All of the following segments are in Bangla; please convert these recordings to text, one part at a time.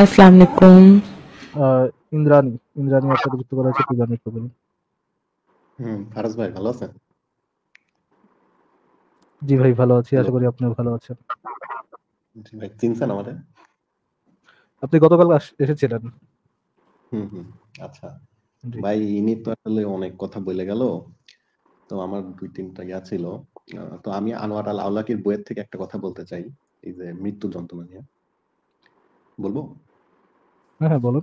আসসালামু আলাইকুম আপনাকে যুক্ত করা পূজা বলুন হুম ফারাজ ভাই ভালো আছেন জি ভাই ভালো আছি আশা করি আপনিও ভালো আছেন জি ভাই চিনছেন আমাদের আপনি গতকাল এসেছিলেন হুম হুম আচ্ছা ভাই ইনি তো আসলে অনেক কথা বলে গেল তো আমার দুই তিনটা ইয়া ছিল তো আমি আনোয়ার আল আউলাকির বইয়ের থেকে একটা কথা বলতে চাই এই যে মৃত্যু যন্ত্রণা নিয়ে বলবো হ্যাঁ হ্যাঁ বলো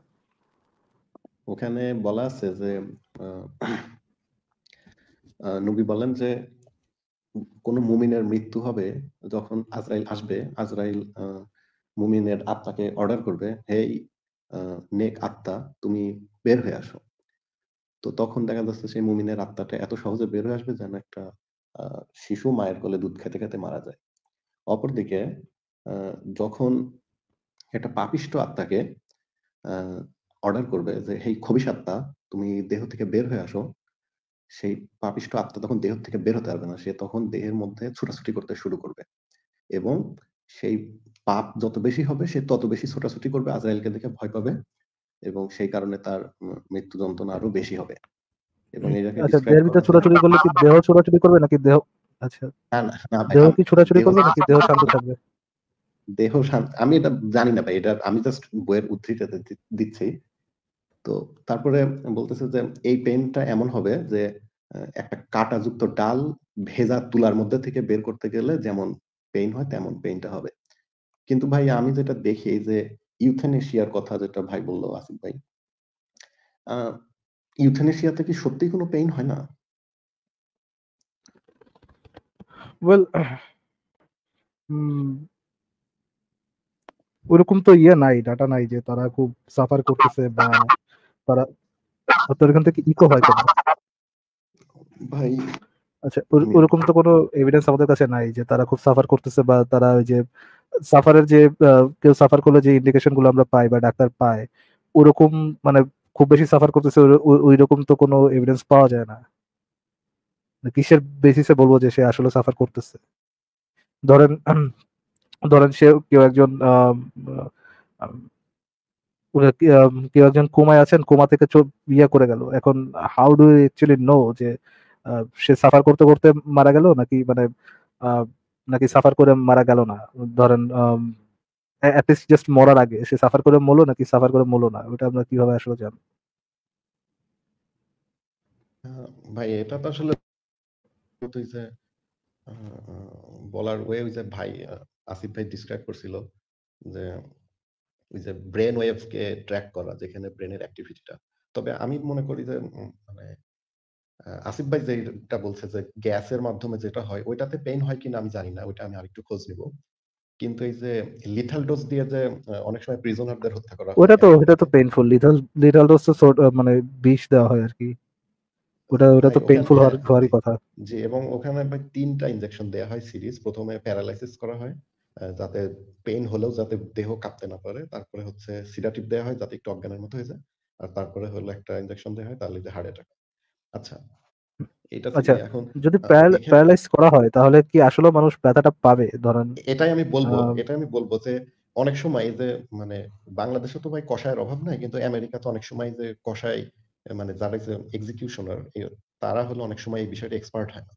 ওখানে বলা আছে যে নবী বলেন যে কোন মুমিনের মৃত্যু হবে যখন আজরাইল আসবে আজরাইল মুমিনের আত্মাকে অর্ডার করবে হেই নেক আত্মা তুমি বের হয়ে আসো তো তখন দেখা যাচ্ছে সেই মুমিনের আত্মাটা এত সহজে বের হয়ে আসবে যেন একটা শিশু মায়ের কোলে দুধ খেতে খেতে মারা যায় অপরদিকে যখন একটা পাপিষ্ট আত্মাকে অর্ডার করবে যে হেই খবিস আত্মা তুমি দেহ থেকে বের হয়ে আসো সেই পাপিষ্ট আত্মা তখন দেহ থেকে বের হতে পারবে না সে তখন দেহের মধ্যে ছোটাছুটি করতে শুরু করবে এবং সেই পাপ যত বেশি হবে সে তত বেশি ছোটাছুটি করবে আজরাইলকে দেখে ভয় পাবে এবং সেই কারণে তার মৃত্যু যন্ত্রণা আরো বেশি হবে এবং এটাকে আচ্ছা ছোটাছুটি করলে কি দেহ ছোটাছুটি করবে নাকি দেহ আচ্ছা না না দেহ কি ছোটাছুটি করবে নাকি দেহ শান্ত থাকবে দেহ আমি এটা জানি না ভাই এটা আমি জাস্ট বইয়ের উদ্ধৃতি দিচ্ছি তো তারপরে বলতেছে যে এই পেনটা এমন হবে যে একটা কাটাযুক্ত ডাল ভেজা তুলার মধ্যে থেকে বের করতে গেলে যেমন পেইন হয় তেমন পেইনটা হবে কিন্তু ভাই আমি যেটা দেখি যে ইউথেনেশিয়ার কথা যেটা ভাই বললো আসিফ ভাই ইউথেনেশিয়াতে কি সত্যি কোনো পেইন হয় না ওয়েল ওরকম তো ইয়ে নাই ডাটা নাই যে তারা খুব সাফার করতেছে বা তারা তোর এখান থেকে ইকো হয় কেন ভাই আচ্ছা ওরকম তো কোনো এভিডেন্স আমাদের কাছে নাই যে তারা খুব সাফার করতেছে বা তারা ওই যে সাফারের যে কেউ সাফার করলে যে ইন্ডিকেশন গুলো আমরা পাই বা ডাক্তার পায় ওরকম মানে খুব বেশি সাফার করতেছে ওই রকম তো কোনো এভিডেন্স পাওয়া যায় না কিসের বেসিসে বলবো যে সে আসলে সাফার করতেছে ধরেন ধরেন সে কেউ একজন কেউ একজন কোমায় আছেন কোমা থেকে ইয়া করে গেল এখন হাউ ডু অ্যাকচুয়ালি নো যে সে সাফার করতে করতে মারা গেল নাকি মানে নাকি সাফার করে মারা গেল না ধরেন অ্যাটলিস্ট জাস্ট মরার আগে সে সাফার করে মলো নাকি সাফার করে মলো না ওটা আমরা কিভাবে আসলে জান ভাই এটা তো আসলে বলার ওয়ে ভাই আসিফ ভাই ডিসক্রাইব করছিল যে ওই যে ব্রেন ওয়েভকে ট্র্যাক করা যেখানে ব্রেনের অ্যাক্টিভিটিটা তবে আমি মনে করি যে মানে আসিফ ভাই যেটা বলছে যে গ্যাসের মাধ্যমে যেটা হয় ওইটাতে পেইন হয় কিনা আমি জানি না ওইটা আমি আরেকটু খোঁজ নিব কিন্তু এই যে লিথাল ডোজ দিয়ে যে অনেক সময় প্রিজনারদের হত্যা করা ওটা তো ওটা তো পেইনফুল লিথাল লিথাল ডোজ তো মানে বিষ দেওয়া হয় আর কি ওটা ওটা তো পেইনফুল হ্যাঁ, হওয়ার কথা জি এবং ওখানে ভাই তিনটা ইনজেকশন দেয়া হয় সিরিজ প্রথমে প্যারালাইসিস করা হয় যাতে পেন হলেও যাতে দেহ কাঁপতে না পারে তারপরে হচ্ছে সিডাটিভ দেওয়া হয় যাতে একটু অজ্ঞানের মতো হয়ে যায় আর তারপরে হলো একটা ইনজেকশন দেওয়া হয় তাহলে যে হার্ট অ্যাটাক আচ্ছা এটা আচ্ছা এখন যদি প্যারালাইজ করা হয় তাহলে কি আসলে মানুষ ব্যথাটা পাবে ধরেন এটাই আমি বলবো এটাই আমি বলবো যে অনেক সময় যে মানে বাংলাদেশে তো ভাই কষায়ের অভাব নাই কিন্তু আমেরিকাতে অনেক সময় যে কষায় মানে যারা এক্সিকিউশনার তারা হলো অনেক সময় এই বিষয়টা এক্সপার্ট হয় না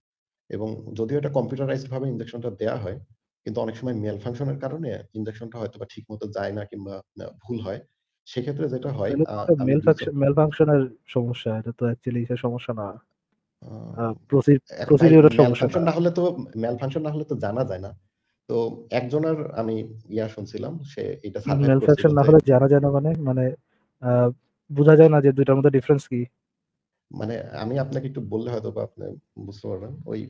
এবং যদিও এটা কম্পিউটারাইজড ভাবে ইনজেকশনটা দেয়া হয় কিন্তু অনেক সময় মেল ফাংশনের কারণে ইনজেকশনটা হয়তো বা ঠিক মতো যায় না কিংবা ভুল হয় সেক্ষেত্রে যেটা হয় মেল ফাংশন মেল ফাংশনের সমস্যা এটা তো অ্যাকচুয়ালি সে সমস্যা না প্রসিডিউরের সমস্যা না হলে তো মেল ফাংশন না হলে তো জানা যায় না তো একজনের আমি ইয়া শুনছিলাম সে এটা সার্ভে মেল ফাংশন না হলে জানা যায় না মানে মানে বোঝা যায় না যে দুইটার মধ্যে ডিফারেন্স কি মানে আমি আপনাকে একটু বললে হয়তো বা আপনি বুঝতে পারবেন ওই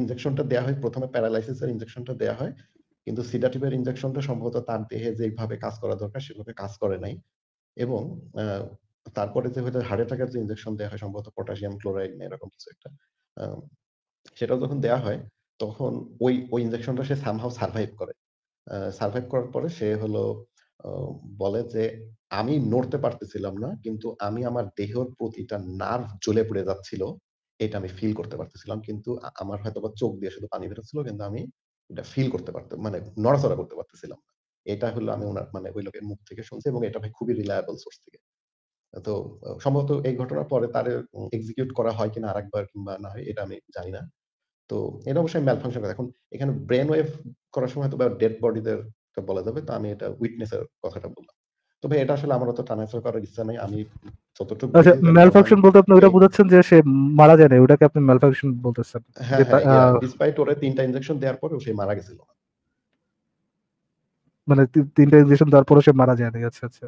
ইনজেকশনটা আচ্ছা, দেওয়া হয় প্রথমে প্যারালাইসিসের ইনজেকশনটা দেওয়া হয় কিন্তু সিডাটিভের ইনজেকশনটা সম্ভবত তার দেহে যেভাবে কাজ করা দরকার সেভাবে কাজ করে নাই এবং তারপরে যে হয়তো হার্ট অ্যাটাকের যে ইনজেকশন দেওয়া হয় সম্ভবত পটাশিয়াম ক্লোরাইড এরকম কিছু একটা সেটা যখন দেয়া হয় তখন ওই ওই ইনজেকশনটা সে সামহাও সার্ভাইভ করে সার্ভাইভ করার পরে সে হলো বলে যে আমি নড়তে পারতেছিলাম না কিন্তু আমি আমার দেহের প্রতিটা নার্ভ জ্বলে পুড়ে যাচ্ছিল এটা আমি ফিল করতে পারতেছিলাম কিন্তু আমার হয়তো বা চোখ দিয়ে শুধু পানি বেরোচ্ছিল কিন্তু আমি এটা ফিল করতে পারতাম মানে নড়াচড়া করতে পারতেছিলাম না এটা হলো আমি ওনার মানে ওই লোকের মুখ থেকে শুনছি এবং এটা ভাই খুবই রিলায়েবল সোর্স থেকে তো সম্ভবত এই ঘটনার পরে তার এক্সিকিউট করা হয় কিনা আরেকবার কিংবা না হয় এটা আমি জানি না তো এটা অবশ্যই ম্যাল ফাংশন এখন এখানে ব্রেন ওয়েভ করার সময় তো ডেড বডিদের তো বলা যাবে তো আমি এটা উইটনেসের কথাটা বললাম তবে এটা আসলে আমার অত ট্রান্সফার করার ইচ্ছা নাই আমি যতটুকু আচ্ছা ম্যালফাংশন বলতে আপনি ওটা বুঝাচ্ছেন যে সে মারা যায় না ওটাকে আপনি ম্যালফাংশন বলতেছেন হ্যাঁ ডিসপাইট হ্যাঁ, ওরে তিনটা ইনজেকশন দেওয়ার পরে সে মারা গেছিল মানে তিনটা ইনজেকশন দেওয়ার পরে সে মারা যায় না আচ্ছা আচ্ছা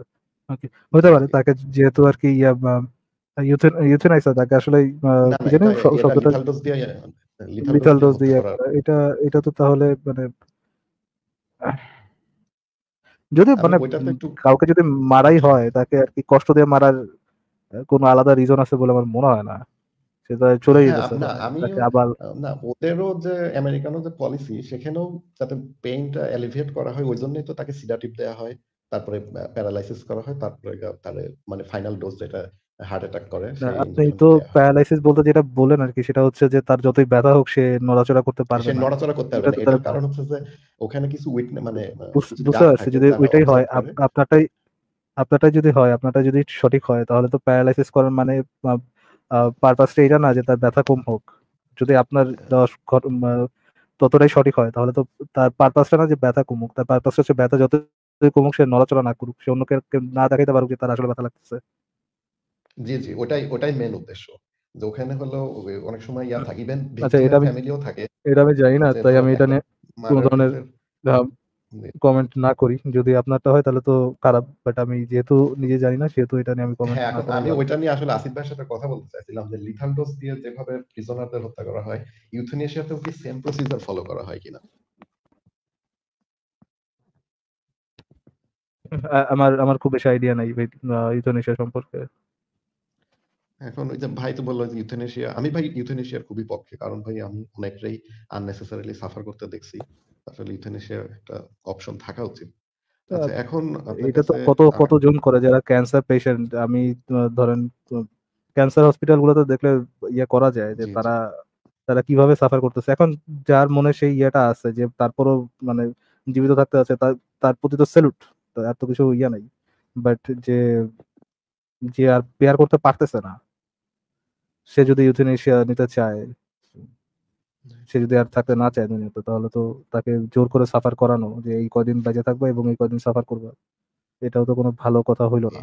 ওকে হতে পারে তাকে যেহেতু আর কি ইয়া ইউথেনাইসার তাকে আসলে জানি শব্দটা লিথাল ডোজ দিয়ে এটা এটা তো তাহলে মানে যদি মানে কাউকে যদি মারাই হয় তাকে আর কি কষ্ট দিয়ে মারার কোনো আলাদা রিজন আছে বলে আমার মনে হয় না সেটা চলেই গেছে হ্যাঁ, আবার না ওদেরও যে আমেরিকানো যে পলিসি সেখানেও যাতে পেইনটা এলিভেট করা হয় ওই জন্যই তো তাকে সিডাটিভ দেওয়া হয় তারপরে প্যারালাইসিস করা হয় তারপরে তারে মানে ফাইনাল ডোজ যেটা হার্ট অ্যাটাক করে আপনি তো প্যারালাইসিস বলতে যেটা বলেন আর কি সেটা হচ্ছে যে তার যতই ব্যথা হোক সে নড়াচড়া করতে পারবে সে নড়াচড়া করতে পারবে না এটার কারণ হচ্ছে যে ওখানে কিছু উইট মানে বুঝতে পারছি যদি ওইটাই হয় আপনারটাই আপনারটাই যদি হয় আপনারটা যদি সঠিক হয় তাহলে তো প্যারালাইসিস করার মানে পারপাসটা এটা না যে তার ব্যথা কম হোক যদি আপনার হ্যাঁ। ততটাই সঠিক হয় তাহলে তো তার পারপাসটা না যে ব্যথা কমুক তার পারপাসটা হচ্ছে ব্যথা যত কমুক সে নড়াচড়া না করুক সে অন্যকে না দেখাইতে পারুক যে তার আসলে ব্যথা লাগতেছে জি জি ওটাই ওটাই মেন উদ্দেশ্য যে ওখানে হলো অনেক সময় ইয়া থাকে ইভেন ফ্যামিলিও থাকে এটা আমি জানি না তাই আমি এটা নিয়ে কোনো ধরনের কমেন্ট না করি যদি আপনারটা হয় তাহলে তো খারাপ বাট আমি যেহেতু নিজে জানি না সেহেতু এটা নিয়ে আমি কমেন্ট হ্যাঁ আমি ওইটা নিয়ে আসলে আসিফ ভাইয়ের সাথে কথা বলতে চাইছিলাম যে লিথাল ডোজ দিয়ে যেভাবে প্রিজনারদের হত্যা করা হয় ইউথেনেশিয়াতেও কি সেম প্রসিজার ফলো করা হয় কিনা আমার আমার খুব বেশি আইডিয়া নাই ইউথেনেশিয়া সম্পর্কে এখন ওই যে ভাই তো বললো ইউথেনেশিয়া আমি ভাই ইউথেনেশিয়ার খুবই পক্ষে কারণ ভাই আমি অনেকটাই আননেসেসারিলি সাফার করতে দেখছি আসলে ইউথেনেশিয়া একটা অপশন থাকা উচিত আচ্ছা, আচ্ছা, এখন এটা তো কত কতজন করে যারা ক্যান্সার পেশেন্ট আমি ধরেন ক্যান্সার হসপিটাল গুলোতে দেখলে ইয়ে করা যায় যে তারা তারা কিভাবে সাফার করতেছে এখন যার মনে সেই ইয়েটা আছে যে তারপরও মানে জীবিত থাকতে আছে তার প্রতি তো সেলুট এত কিছু ইয়া নাই বাট যে যে আর পেয়ার করতে পারতেছে না সে যদি ইউথেনেশিয়া নিতে চায় সে যদি আর থাকতে না চায় দুনিয়াতে তাহলে তো তাকে জোর করে সাফার করানো যে এই কদিন বেঁচে থাকবে এবং এই কদিন সাফার করবে এটাও তো কোনো ভালো কথা হইল না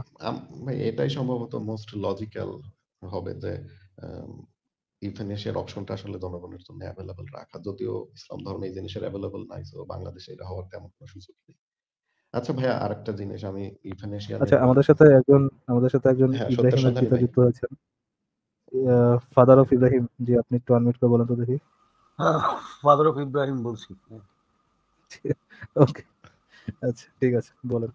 ভাই এটাই সম্ভবত মোস্ট লজিক্যাল হবে যে ইউথেনেশিয়ার অপশনটা আসলে জনগণের জন্য অ্যাভেলেবল রাখা যদিও ইসলাম ধর্মে এই জিনিসের অ্যাভেলেবল নাই তো বাংলাদেশে এটা হওয়ার তেমন কোনো সুযোগ নেই আচ্ছা ভাইয়া আরেকটা জিনিস আমি ইউথেনেশিয়া আচ্ছা আমাদের সাথে একজন আমাদের সাথে একজন হ্যাঁ, ইব্রাহিম যুক্ত হয়েছে ফাদার অফ ইব্রাহিম আপনি একটু করে বলেন তো দেখি ফাদার অফ ইব্রাহিম বলছি ওকে আচ্ছা ঠিক আছে বলেন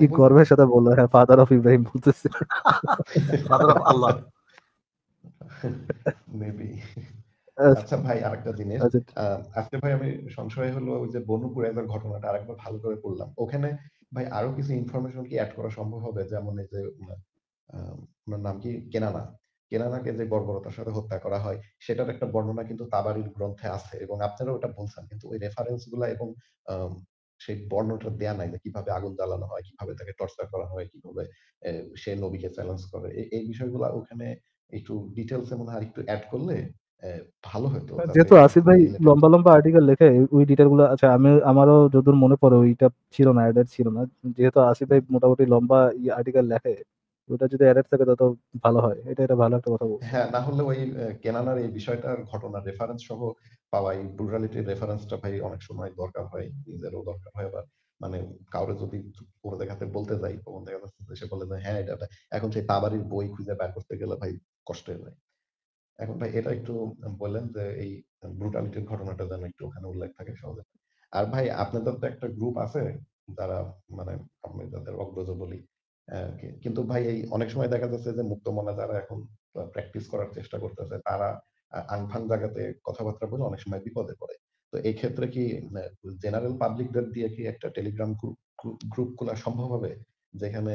কি গর্বের সাথে বললো হ্যাঁ ফাদার অফ ইব্রাহিম বলতেছে ফাদার অফ আল্লাহ মেবি আচ্ছা ভাই আরেকটা জিনিস আচ্ছা। আজকে ভাই আমি সংশয় হলো ওই যে বনু একবার ঘটনাটা আরেকবার ভালো করে পড়লাম ওখানে ভাই আরো কিছু ইনফরমেশন কি অ্যাড করা সম্ভব হবে যেমন এই যে আহ নাম কি কেনানা কেনানাকে যে বর্বরতার সাথে হত্যা করা হয় সেটার একটা বর্ণনা কিন্তু তাবারির গ্রন্থে আছে এবং আপনারা ওটা বলছেন কিন্তু ওই রেফারেন্স গুলা এবং সেই বর্ণটা দেয়া নাই যে কিভাবে আগুন জ্বালানো হয় কিভাবে তাকে টর্চার করা হয় কিভাবে সে নবীকে চ্যালেঞ্জ করে এই বিষয়গুলা ওখানে একটু ডিটেলস মনে হয় একটু অ্যাড করলে ভালো হতো হ্যাঁ, যেহেতু আসিফ ভাই লম্বা লম্বা আর্টিকেল লেখে ওই গুলো আচ্ছা আমি আমারও যদুর মনে পড়ে ওইটা ছিল না অ্যাডেড ছিল না যেহেতু আসিফ ভাই মোটামুটি লম্বা আর্টিকেল লেখে ওটা যদি অ্যারেট থাকে তত ভালো হয় এটা এটা ভালো একটা কথা বলবো হ্যাঁ না হলে ওই কেনানার এই বিষয়টার ঘটনা রেফারেন্স সহ পাওয়া এই ব্রুটালিটির রেফারেন্সটা ভাই অনেক সময় দরকার হয় নিজেরও দরকার হয় আবার মানে কাউরে যদি পড়ে দেখাতে বলতে যাই তখন দেখা যাচ্ছে সে বলে যে হ্যাঁ এটা এখন সেই তাবারির বই খুঁজে বের করতে গেলে ভাই কষ্ট হয়ে যায় এখন ভাই এটা একটু বললেন যে এই ব্রুটালিটির ঘটনাটা যেন একটু ওখানে উল্লেখ থাকে সহজে আর ভাই আপনাদের তো একটা গ্রুপ আছে যারা মানে আমি যাদের অগ্রজ বলি কিন্তু ভাই এই অনেক সময় দেখা যাচ্ছে যে মুক্ত মনে যারা এখন প্র্যাকটিস করার চেষ্টা করতেছে তারা আনফান জায়গাতে কথাবার্তা বলে অনেক সময় বিপদে পড়ে তো এই ক্ষেত্রে কি জেনারেল পাবলিকদের দিয়ে কি একটা টেলিগ্রাম গ্রুপ খোলা সম্ভব হবে যেখানে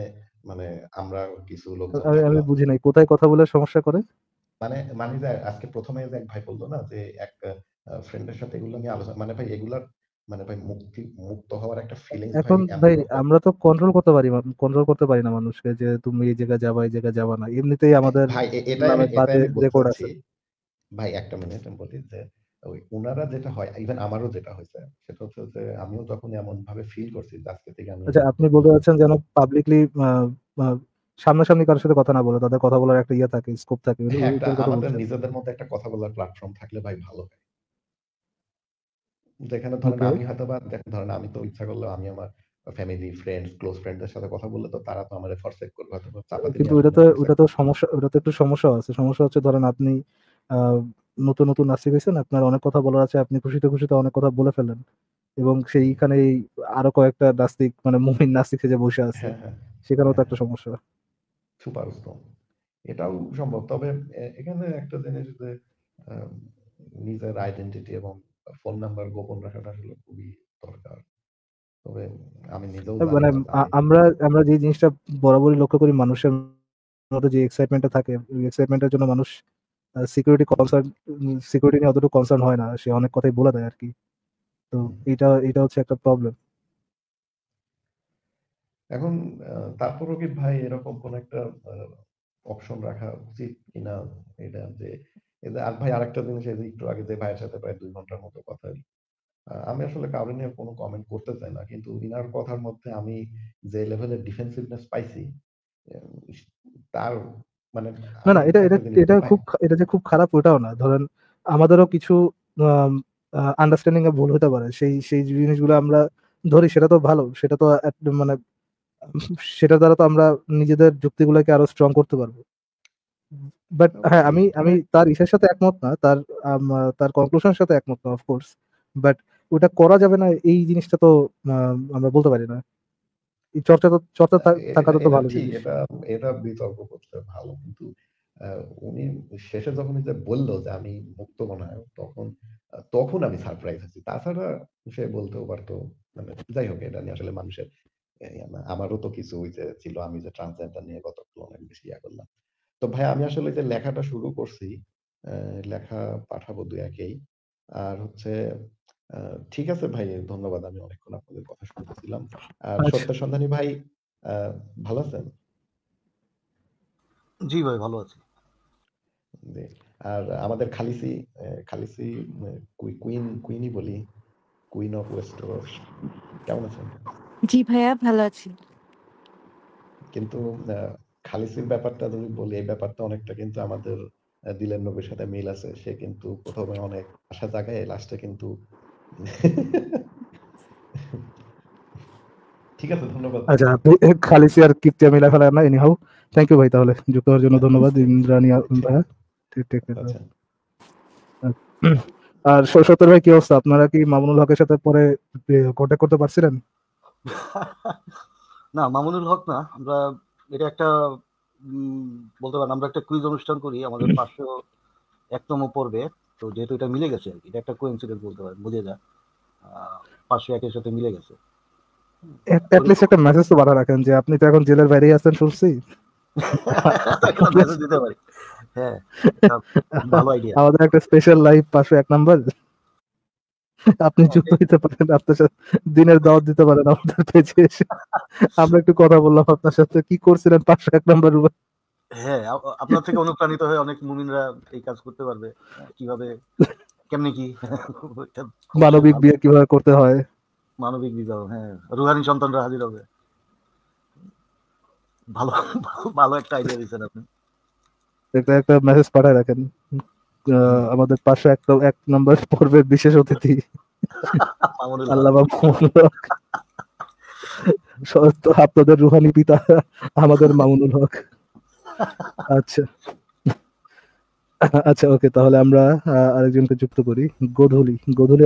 মানে আমরা কিছু লোক আমি বুঝি নাই কোথায় কথা বলে সমস্যা করে মানে মানে আজকে প্রথমে এক ভাই বললো না যে এক ফ্রেন্ডের সাথে এগুলো নিয়ে আলোচনা মানে ভাই এগুলার মানে ভাই মুক্তি মুক্ত হওয়ার একটা ফিলিং এখন ভাই আমরা তো কন্ট্রোল করতে পারি কন্ট্রোল করতে পারি না মানুষকে যে তুমি এই জায়গা যাবা এই জায়গা যাবা না এমনিতেই আমাদের ভাই এটা আমি রেকর্ড আছে ভাই একটা মিনিট আমি বলি যে ওই উনারা যেটা হয় ইভেন আমারও যেটা হয়েছে সেটা হচ্ছে যে আমিও যখন এমন ভাবে ফিল করছি আজকে থেকে আমি আচ্ছা আপনি বলতে যাচ্ছেন যেন পাবলিকলি সামনাসামনি কারোর সাথে কথা না বলে তাদের কথা বলার একটা ইয়ে থাকে স্কোপ থাকে হ্যাঁ, আমাদের নিজেদের মধ্যে একটা কথা বলার প্ল্যাটফর্ম থাকলে ভাই ভালো হয় যেখানে ধরেন আমি হয়তো বা ধরেন আমি তো ইচ্ছা করলেও আমি আমার ফ্যামিলি ফ্রেন্ডস ক্লোজ ফ্রেন্ডদের সাথে কথা বললে তো তারা তো আমারে ফরসেক করবে হয়তো চাপা কিন্তু এটা তো এটা তো সমস্যা এটা তো একটু সমস্যা আছে সমস্যা হচ্ছে ধরেন আপনি নতুন নতুন নাসিব হয়েছেন আপনার অনেক কথা বলার আছে আপনি খুশিতে খুশিতে অনেক কথা বলে ফেলেন এবং সেইখানে আরো কয়েকটা নাস্তিক মানে মুমিন নাস্তিক সেজে বসে আছে হ্যাঁ, হ্যাঁ। সেখানেও তো হ্যাঁ, একটা সমস্যা সুপার উত্তম এটাও সম্ভব তবে এখানে একটা জিনিস যে নিজের আইডেন্টিটি এবং ফোন নাম্বার গোপন রাখাটা আসলে খুবই দরকার তবে আমি নিজেও হ্যাঁ, মানে আমরা আমরা যে জিনিসটা বরাবরই লক্ষ্য করি মানুষের মধ্যে যে এক্সাইটমেন্টটা থাকে এক্সাইটমেন্টের জন্য মানুষ সিকিউরিটি কনসার্ন সিকিউরিটি নিয়ে অতটুকু কনসার্ন হয় না সে অনেক কথাই বলে দেয় আর কি তো এটা এটা হচ্ছে একটা প্রবলেম এখন তারপরও কি ভাই এরকম কোন একটা অপশন রাখা উচিত কিনা এটা যে আর ভাই আরেকটা জিনিস এই যে একটু আগে যে ভাইয়ের সাথে প্রায় দুই ঘন্টার মতো কথা আমি আসলে কাউরে নিয়ে কোনো কমেন্ট করতে চাই না কিন্তু ইনার কথার মধ্যে আমি যে লেভেলের ডিফেন্সিভনেস পাইছি তার মানে না না এটা এটা এটা খুব এটা যে খুব খারাপ ওটাও না ধরেন আমাদেরও কিছু আন্ডারস্ট্যান্ডিং এ ভুল হতে পারে সেই সেই জিনিসগুলো আমরা ধরি সেটা তো ভালো সেটা তো মানে সেটা দ্বারা তো আমরা নিজেদের যুক্তিগুলোকে আরো স্ট্রং করতে পারবো বাট হ্যাঁ আমি আমি তার ইসের সাথে একমত না তার তার কনক্লুশনের সাথে একমত না অফকোর্স বাট ওটা করা যাবে না এই জিনিসটা তো আমরা বলতে পারি না চর্চা তো চর্চা থাকাটা তো ভালো এটা এটা বিতর্ক করতে ভালো কিন্তু উনি শেষে যখন যে বললো যে আমি মুক্ত মনায় তখন তখন আমি সারপ্রাইজ হচ্ছি তাছাড়া সে বলতেও পারতো মানে যাই হোক এটা নিয়ে আসলে মানুষের আমারও তো কিছু ছিল আমি যে ট্রান্সজেন্ডার নিয়ে কত অনেক বেশি ইয়া করলাম তো ভাই আমি আসলে যে লেখাটা শুরু করছি লেখা পাঠাবো দু একেই আর হচ্ছে ঠিক আছে ভাই ধন্যবাদ আমি অনেকক্ষণ আপনাদের কথা শুনতেছিলাম আর আচ্ছা। সত্য সন্ধানী ভাই ভালো আছেন জি ভাই ভালো আছি আর আমাদের খালিসি খালিসি কুইন কুইনই বলি কুইন অফ ওয়েস্টরস কেমন আছেন জি ভাইয়া ভালো আছি কিন্তু খালিসের ব্যাপারটা যদি বলি এই ব্যাপারটা অনেকটা কিন্তু আমাদের দিলেন নবীর সাথে মিল আছে সে কিন্তু প্রথমে অনেক আশা জাগায় লাস্টে কিন্তু ঠিক আছে ধন্যবাদ আচ্ছা খালিসি আর কিপ্তিয়া মিলা ফেলা না থ্যাংক ইউ ভাই তাহলে যুক্ত হওয়ার জন্য ধন্যবাদ ইন্দ্রানী ভাইয়া আচ্ছা। আচ্ছা। আর সত্তর ভাই কি অবস্থা আপনারা কি মামুনুল হকের সাথে পরে কন্ট্যাক্ট করতে পারছিলেন না মামুনুল হক না আমরা এটা একটা বলতে পারেন আমরা একটা কুইজ অনুষ্ঠান করি আমাদের পাঁচশো একতম পর্বে তো যেহেতু এটা মিলে গেছে আর কি এটা একটা কোইন্সিডেন্ট বলতে পারেন বুঝে যা পাঁচশো একের সাথে মিলে গেছে অ্যাটলিস্ট একটা মেসেজ তো বাধা রাখেন যে আপনি তো এখন জেলের বাইরে আছেন শুনছি দিতে পারি হ্যাঁ ভালো আইডিয়া আমাদের একটা স্পেশাল লাইভ পাঁচশো এক নাম্বার আপনি হ্যাঁ, যুক্ত হইতে পারেন আপনার সাথে দিনের দাওয়াত দিতে পারেন আমাদের পেজে এসে আমরা একটু কথা বললাম আপনার সাথে কি করছিলেন পাঁচশো এক নাম্বার হ্যাঁ আপনার থেকে অনুপ্রাণিত হয়ে অনেক মুমিনরা এই কাজ করতে পারবে কিভাবে কেমনি কি মানবিক বিয়ে কিভাবে করতে হয় মানবিক বিবাহ হ্যাঁ রুহানি সন্তানরা হাজির হবে ভালো ভালো একটা আইডিয়া দিয়েছেন আপনি একটা একটা মেসেজ পাঠায় রাখেন আমাদের পাশে একটা এক নম্বর পর্বের বিশেষ অতিথি আল্লাহ আপনাদের রুহানি পিতা আমাদের মামুনুল হক আচ্ছা আচ্ছা ওকে তাহলে আমরা আরেকজনকে যুক্ত করি গোধুলি গোধুলি